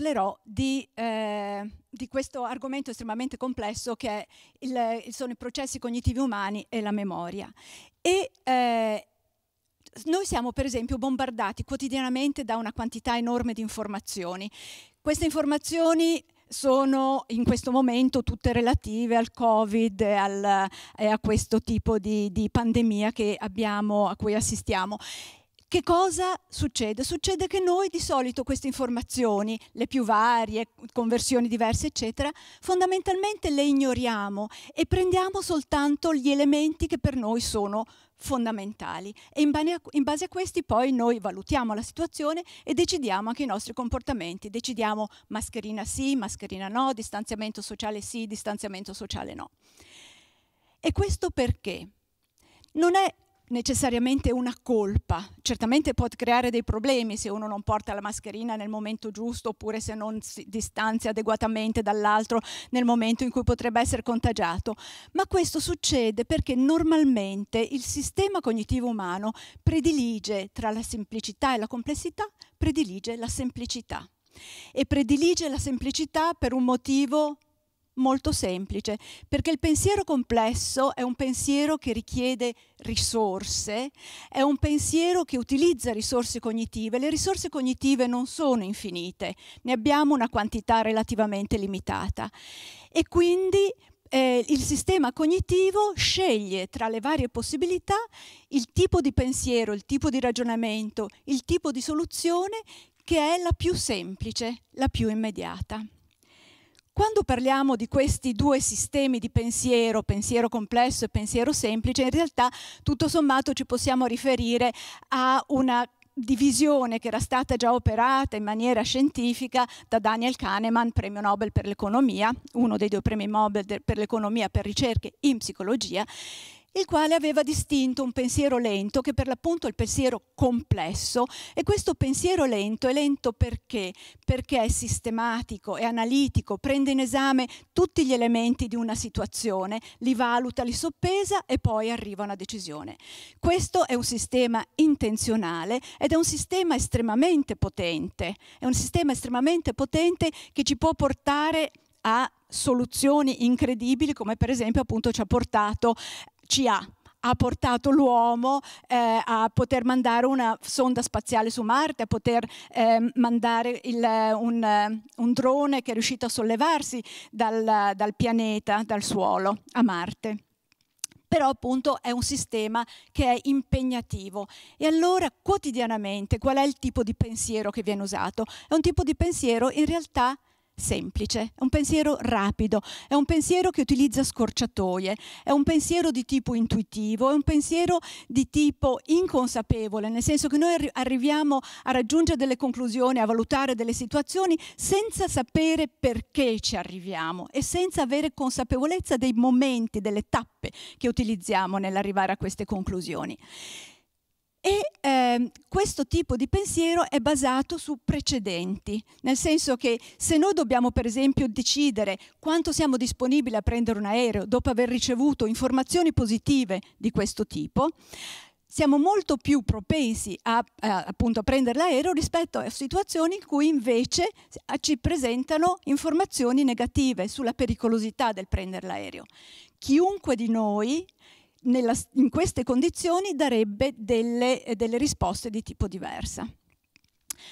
parlerò di, eh, di, questo argomento estremamente complesso che il, sono i processi cognitivi umani e la memoria. E, eh, noi siamo per esempio bombardati quotidianamente da una quantità enorme di informazioni. Queste informazioni sono in questo momento tutte relative al Covid e, al, a questo tipo di, di pandemia abbiamo, a cui assistiamo. Che cosa succede? Succede che noi di solito queste informazioni, le più varie, conversioni diverse, eccetera, fondamentalmente le ignoriamo e prendiamo soltanto gli elementi che per noi sono fondamentali e in base a questi poi noi valutiamo la situazione e decidiamo anche i nostri comportamenti, decidiamo mascherina sì, mascherina no, distanziamento sociale sì, distanziamento sociale no. E questo perché? Non è necessariamente una colpa. Certamente può creare dei problemi se uno non porta la mascherina nel momento giusto oppure se non si distanzia adeguatamente dall'altro nel momento in cui potrebbe essere contagiato, ma questo succede perché normalmente il sistema cognitivo umano predilige tra la semplicità e la complessità, predilige la semplicità. E predilige la semplicità per un motivo molto semplice, perché il pensiero complesso è un pensiero che richiede risorse, è un pensiero che utilizza risorse cognitive. Le risorse cognitive non sono infinite, ne abbiamo una quantità relativamente limitata e quindi eh, il sistema cognitivo sceglie tra le varie possibilità il tipo di pensiero, il tipo di ragionamento, il tipo di soluzione che è la più semplice, la più immediata. Quando parliamo di questi due sistemi di pensiero, pensiero complesso e pensiero semplice, in realtà tutto sommato ci possiamo riferire a una divisione che era stata già operata in maniera scientifica da Daniel Kahneman, premio Nobel per l'economia, uno dei due premi Nobel per l'economia per ricerche in psicologia, il quale aveva distinto un pensiero lento, che per l'appunto è il pensiero complesso, e questo pensiero lento è lento perché? Perché è sistematico, è analitico, prende in esame tutti gli elementi di una situazione, li valuta, li soppesa e poi arriva a una decisione. Questo è un sistema intenzionale ed è un sistema estremamente potente, è un sistema estremamente potente che ci può portare a soluzioni incredibili come per esempio appunto ci ha portato ci ha ha portato l'uomo eh, a poter mandare una sonda spaziale su Marte, a poter eh, mandare il, un, un, drone che è riuscito a sollevarsi dal, dal pianeta, dal suolo, a Marte però appunto è un sistema che è impegnativo. E allora quotidianamente qual è il tipo di pensiero che viene usato? È un tipo di pensiero in realtà semplice, è un pensiero rapido, è un pensiero che utilizza scorciatoie, è un pensiero di tipo intuitivo, è un pensiero di tipo inconsapevole, nel senso che noi arriviamo a raggiungere delle conclusioni, a valutare delle situazioni senza sapere perché ci arriviamo e senza avere consapevolezza dei momenti, delle tappe che utilizziamo nell'arrivare a queste conclusioni. E eh, questo tipo di pensiero è basato su precedenti, nel senso che se noi dobbiamo per esempio decidere quanto siamo disponibili a prendere un aereo dopo aver ricevuto informazioni positive di questo tipo, siamo molto più propensi a, a, appunto, a prendere l'aereo rispetto a situazioni in cui invece ci presentano informazioni negative sulla pericolosità del prendere l'aereo. Chiunque di noi nella, in queste condizioni darebbe delle, eh, delle risposte di tipo diversa.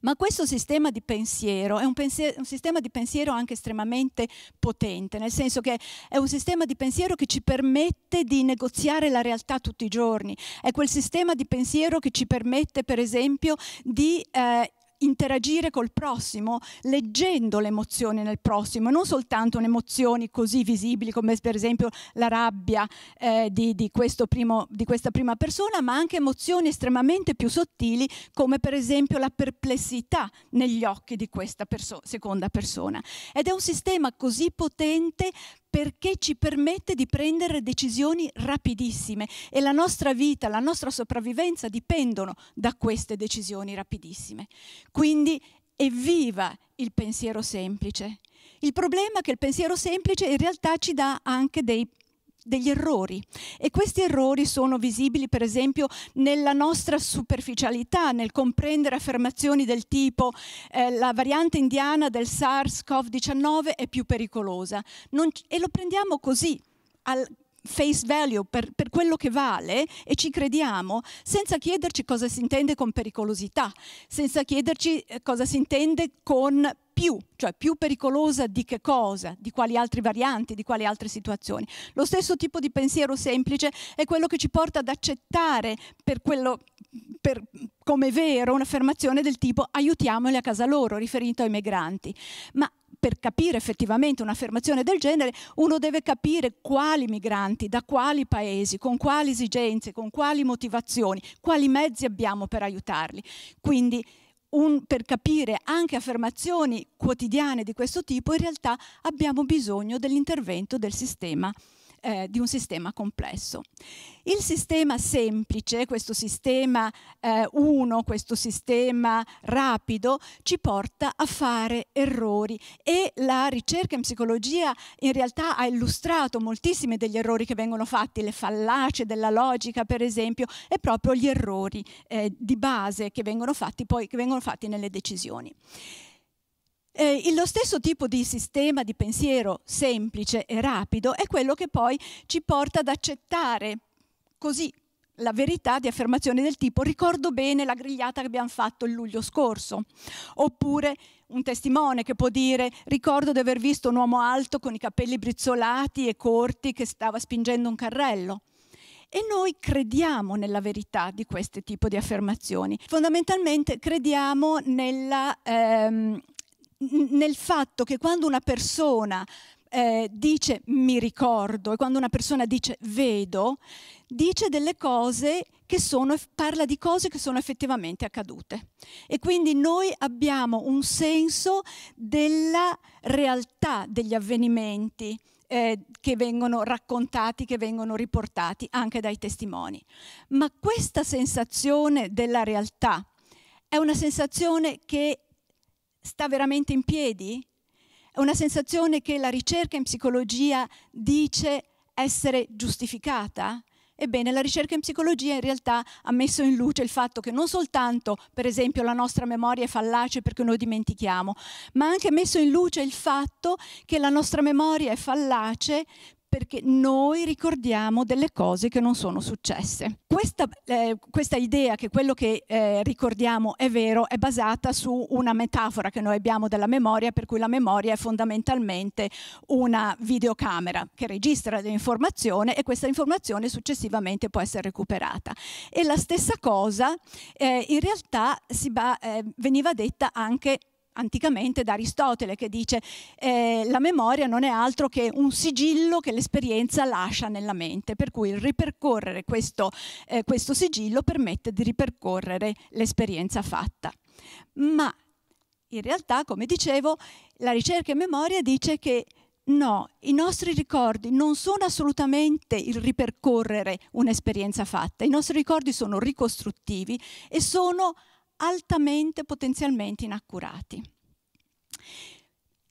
Ma questo sistema di pensiero è un, pensiero, un, sistema di pensiero anche estremamente potente, nel senso che è un sistema di pensiero che ci permette di negoziare la realtà tutti i giorni, è quel sistema di pensiero che ci permette per esempio di eh, interagire col prossimo leggendo le emozioni nel prossimo, non soltanto emozioni così visibili come per esempio la rabbia eh, di, di, primo, di questa prima persona, ma anche emozioni estremamente più sottili come per esempio la perplessità negli occhi di questa perso seconda persona. Ed è un sistema così potente perché ci permette di prendere decisioni rapidissime e la nostra vita, la nostra sopravvivenza dipendono da queste decisioni rapidissime. Quindi evviva il pensiero semplice. Il problema è che il pensiero semplice in realtà ci dà anche dei degli errori e questi errori sono visibili per esempio nella nostra superficialità, nel comprendere affermazioni del tipo eh, la variante indiana del SARS-CoV-19 è più pericolosa non, e lo prendiamo così al face value per, per, quello che vale e ci crediamo senza chiederci cosa si intende con pericolosità, senza chiederci eh, cosa si intende con più, cioè più pericolosa di che cosa, di quali altre varianti, di quali altre situazioni. Lo stesso tipo di pensiero semplice è quello che ci porta ad accettare per quello, per, come vero un'affermazione del tipo aiutiamoli a casa loro, riferito ai migranti. Ma per capire effettivamente un'affermazione del genere, uno deve capire quali migranti, da quali paesi, con quali esigenze, con quali motivazioni, quali mezzi abbiamo per aiutarli. Quindi un, per capire anche affermazioni quotidiane di questo tipo, in realtà abbiamo bisogno dell'intervento del sistema eh, di un sistema complesso. Il sistema semplice, questo sistema 1, eh, questo sistema rapido, ci porta a fare errori e la ricerca in psicologia in realtà ha illustrato moltissimi degli errori che vengono fatti, le fallacie della logica per esempio, e proprio gli errori eh, di base che vengono fatti poi che vengono fatti nelle decisioni. Eh, lo stesso tipo di sistema di pensiero semplice e rapido è quello che poi ci porta ad accettare così la verità di affermazioni del tipo ricordo bene la grigliata che abbiamo fatto il luglio scorso, oppure un testimone che può dire ricordo di aver visto un uomo alto con i capelli brizzolati e corti che stava spingendo un carrello. E noi crediamo nella verità di questo tipo di affermazioni. Fondamentalmente crediamo nella... Ehm, nel fatto che quando una persona eh, dice mi ricordo e quando una persona dice vedo, dice delle cose che sono, parla di cose che sono effettivamente accadute. E quindi noi abbiamo un senso della realtà degli avvenimenti. Eh, che vengono raccontati, che vengono riportati anche dai testimoni. Ma questa sensazione della realtà è una sensazione che sta veramente in piedi? È una sensazione che la ricerca in psicologia dice essere giustificata? Ebbene, la ricerca in psicologia in realtà ha messo in luce il fatto che non soltanto, per esempio, la nostra memoria è fallace perché noi dimentichiamo, ma ha anche messo in luce il fatto che la nostra memoria è fallace perché noi ricordiamo delle cose che non sono successe. Questa, eh, questa idea che quello che eh, ricordiamo è vero è basata su una metafora che noi abbiamo della memoria, per cui la memoria è fondamentalmente una videocamera che registra l'informazione e questa informazione successivamente può essere recuperata. E la stessa cosa eh, in realtà va, eh, veniva detta anche anticamente da Aristotele che dice eh, la memoria non è altro che un sigillo che l'esperienza lascia nella mente, per cui il ripercorrere questo, eh, questo sigillo permette di ripercorrere l'esperienza fatta. Ma in realtà, come dicevo, la ricerca in memoria dice che No, i nostri ricordi non sono assolutamente il ripercorrere un'esperienza fatta, i nostri ricordi sono ricostruttivi e sono altamente potenzialmente inaccurati.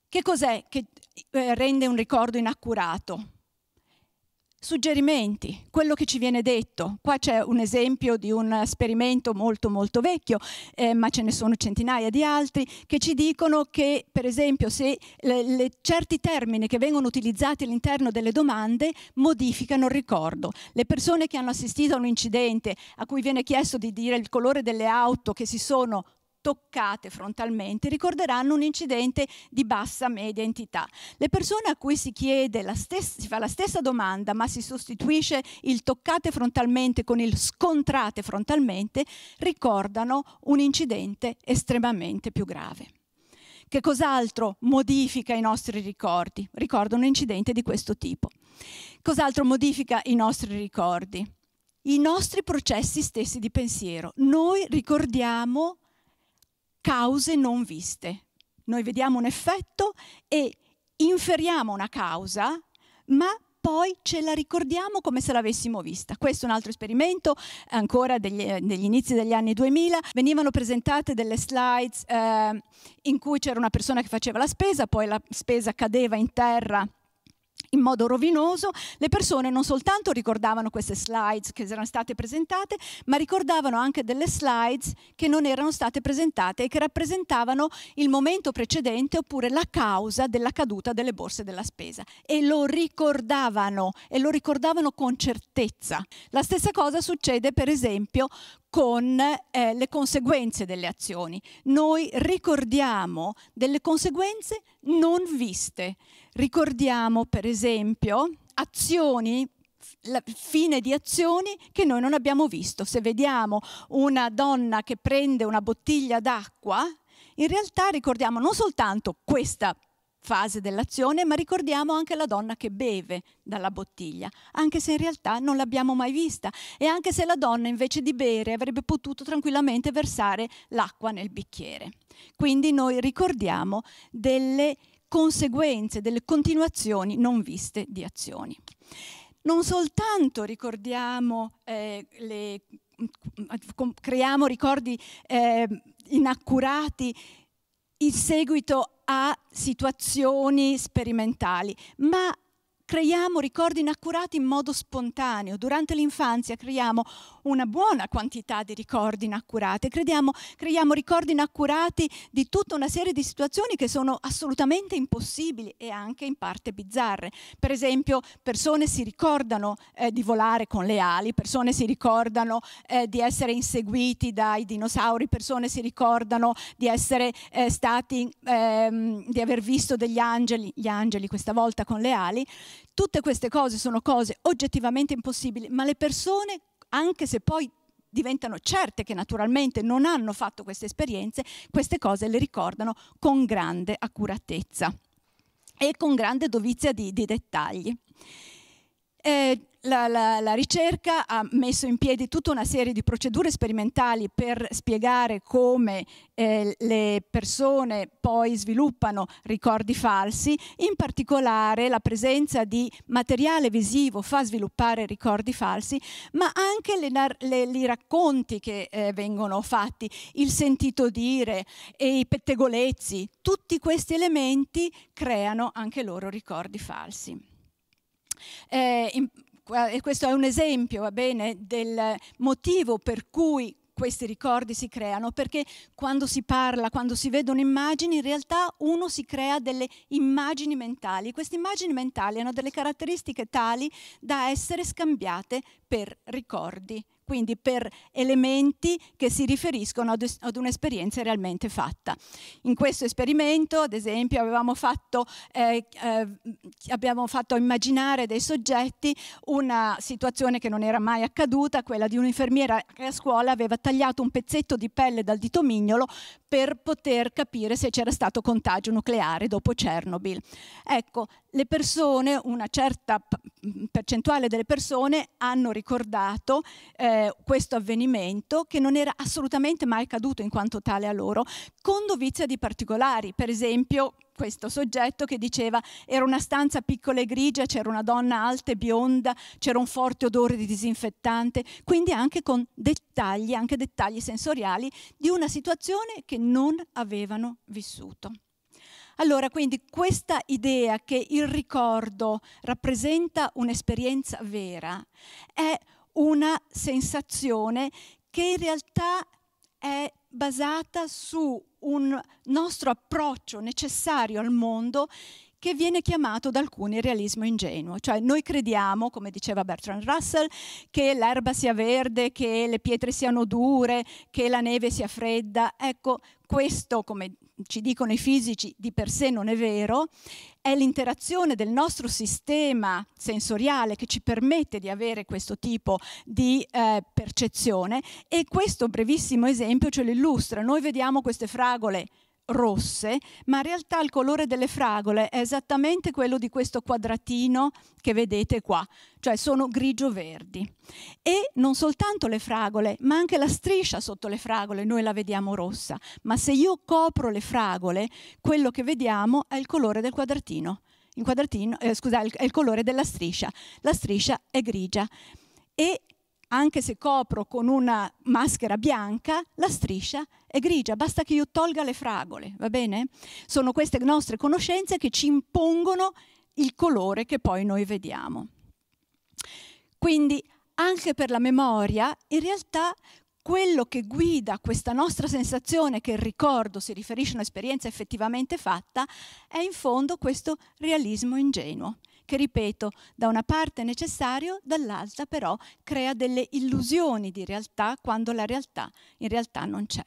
Che cos'è che eh, rende un ricordo inaccurato? suggerimenti, quello che ci viene detto. Qua c'è un esempio di un esperimento molto molto vecchio, eh, ma ce ne sono centinaia di altri, che ci dicono che per esempio se le, le, certi termini che vengono utilizzati all'interno delle domande modificano il ricordo. Le persone che hanno assistito a un incidente a cui viene chiesto di dire il colore delle auto che si sono toccate frontalmente ricorderanno un incidente di bassa media entità. Le persone a cui si chiede la stessa, si fa la stessa domanda ma si sostituisce il toccate frontalmente con il scontrate frontalmente ricordano un incidente estremamente più grave. Che cos'altro modifica i nostri ricordi? Ricordo un incidente di questo tipo. Cos'altro modifica i nostri ricordi? I nostri processi stessi di pensiero. Noi ricordiamo cause non viste. Noi vediamo un effetto e inferiamo una causa, ma poi ce la ricordiamo come se l'avessimo vista. Questo è un altro esperimento, ancora degli, degli inizi degli anni 2000. Venivano presentate delle slides eh, in cui c'era una persona che faceva la spesa, poi la spesa cadeva in terra in modo rovinoso, le persone non soltanto ricordavano queste slides che erano state presentate, ma ricordavano anche delle slides che non erano state presentate e che rappresentavano il momento precedente oppure la causa della caduta delle borse della spesa. E lo ricordavano, e lo ricordavano con certezza. La stessa cosa succede per esempio con eh, le conseguenze delle azioni. Noi ricordiamo delle conseguenze non viste. Ricordiamo, per esempio, azioni la fine di azioni che noi non abbiamo visto. Se vediamo una donna che prende una bottiglia d'acqua, in realtà ricordiamo non soltanto questa fase dell'azione, ma ricordiamo anche la donna che beve dalla bottiglia, anche se in realtà non l'abbiamo mai vista e anche se la donna invece di bere avrebbe potuto tranquillamente versare l'acqua nel bicchiere. Quindi noi ricordiamo delle conseguenze, delle continuazioni non viste di azioni. Non soltanto ricordiamo eh, le mm, mm, creiamo ricordi eh, inaccurati il seguito a situazioni sperimentali, ma creiamo ricordi inaccurati in modo spontaneo. Durante l'infanzia creiamo una buona quantità di ricordi inaccurati, Crediamo, creiamo ricordi inaccurati di tutta una serie di situazioni che sono assolutamente impossibili e anche in parte bizzarre. Per esempio, persone si ricordano eh, di volare con le ali, persone si ricordano eh, di essere inseguiti dai dinosauri, persone si ricordano di essere eh, stati, ehm, di aver visto degli angeli, gli angeli questa volta con le ali, Tutte queste cose sono cose oggettivamente impossibili, ma le persone, anche se poi diventano certe che naturalmente non hanno fatto queste esperienze, queste cose le ricordano con grande accuratezza e con grande dovizia di, di dettagli eh, la, la, la, ricerca ha messo in piedi tutta una serie di procedure sperimentali per spiegare come eh, le persone poi sviluppano ricordi falsi, in particolare la presenza di materiale visivo fa sviluppare ricordi falsi, ma anche i racconti che eh, vengono fatti, il sentito dire e i pettegolezzi, tutti questi elementi creano anche loro ricordi falsi. Eh, in, questo è un esempio, va bene, del motivo per cui questi ricordi si creano, perché quando si parla, quando si vedono immagini, in realtà uno si crea delle immagini mentali. Queste immagini mentali hanno delle caratteristiche tali da essere scambiate per ricordi quindi per elementi che si riferiscono ad, un'esperienza realmente fatta. In questo esperimento, ad esempio, avevamo fatto, eh, eh, abbiamo fatto immaginare dei soggetti una situazione che non era mai accaduta, quella di un'infermiera che a scuola aveva tagliato un pezzetto di pelle dal dito mignolo per poter capire se c'era stato contagio nucleare dopo Chernobyl. Ecco, le persone, una certa percentuale delle persone hanno ricordato eh, questo avvenimento che non era assolutamente mai accaduto in quanto tale a loro, con dovizia di particolari, per esempio questo soggetto che diceva era una stanza piccola e grigia, c'era una donna alta e bionda, c'era un forte odore di disinfettante, quindi anche con dettagli, anche dettagli sensoriali di una situazione che non avevano vissuto. Allora, quindi questa idea che il ricordo rappresenta un'esperienza vera è una sensazione che in realtà è basata su un nostro approccio necessario al mondo che viene chiamato da alcuni realismo ingenuo, cioè noi crediamo, come diceva Bertrand Russell, che l'erba sia verde, che le pietre siano dure, che la neve sia fredda. Ecco, questo, come ci dicono i fisici di per sé non è vero, è l'interazione del nostro sistema sensoriale che ci permette di avere questo tipo di eh, percezione e questo brevissimo esempio ce lo illustra. Noi vediamo queste fragole rosse, ma in realtà il colore delle fragole è esattamente quello di questo quadratino che vedete qua, cioè sono grigio-verdi. E non soltanto le fragole, ma anche la striscia sotto le fragole, noi la vediamo rossa, ma se io copro le fragole, quello che vediamo è il colore del quadratino, il quadratino eh, scusate, è il colore della striscia, la striscia è grigia. E anche se copro con una maschera bianca, la striscia è grigia, basta che io tolga le fragole, va bene? Sono queste nostre conoscenze che ci impongono il colore che poi noi vediamo. Quindi anche per la memoria, in realtà quello che guida questa nostra sensazione che il ricordo si riferisce a un'esperienza effettivamente fatta è in fondo questo realismo ingenuo che, ripeto, da una parte è necessario, dall'altra però crea delle illusioni di realtà quando la realtà in realtà non c'è.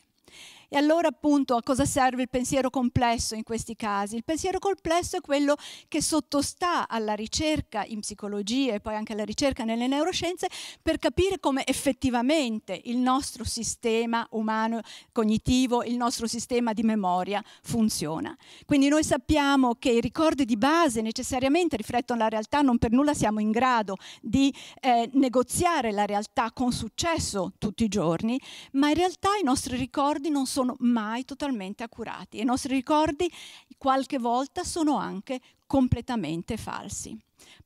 E allora appunto a cosa serve il pensiero complesso in questi casi? Il pensiero complesso è quello che sottostà alla ricerca in psicologia e poi anche alla ricerca nelle neuroscienze per capire come effettivamente il nostro sistema umano cognitivo, il nostro sistema di memoria funziona. Quindi noi sappiamo che i ricordi di base necessariamente riflettono la realtà, non per nulla siamo in grado di eh, negoziare la realtà con successo tutti i giorni, ma in realtà i nostri ricordi non sono sono mai totalmente accurati i nostri ricordi qualche volta sono anche completamente falsi.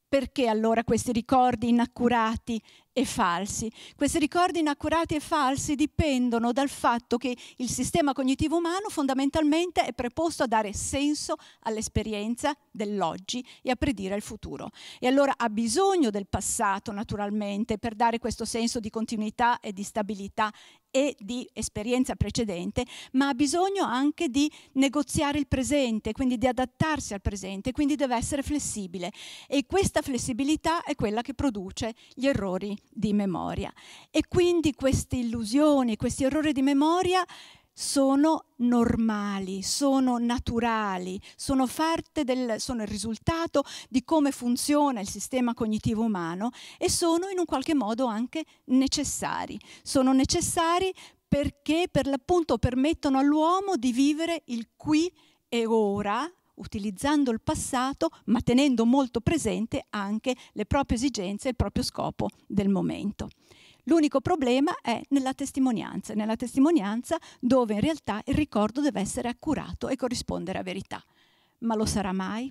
Perché allora questi ricordi inaccurati e falsi? Questi ricordi inaccurati e falsi dipendono dal fatto che il sistema cognitivo umano fondamentalmente è preposto a dare senso all'esperienza dell'oggi e a predire il futuro. E allora ha bisogno del passato naturalmente per dare questo senso di continuità e di stabilità e di esperienza precedente, ma ha bisogno anche di negoziare il presente, quindi di adattarsi al presente, quindi deve essere flessibile e questa flessibilità è quella che produce gli errori di memoria. E quindi queste illusioni, questi errori di memoria sono normali, sono naturali, sono, del, sono il risultato di come funziona il sistema cognitivo umano e sono in un qualche modo anche necessari. Sono necessari perché per l'appunto permettono all'uomo di vivere il qui e ora, utilizzando il passato, ma tenendo molto presente anche le proprie esigenze e il proprio scopo del momento. L'unico problema è nella testimonianza, nella testimonianza dove in realtà il ricordo deve essere accurato e corrispondere a verità. Ma lo sarà mai?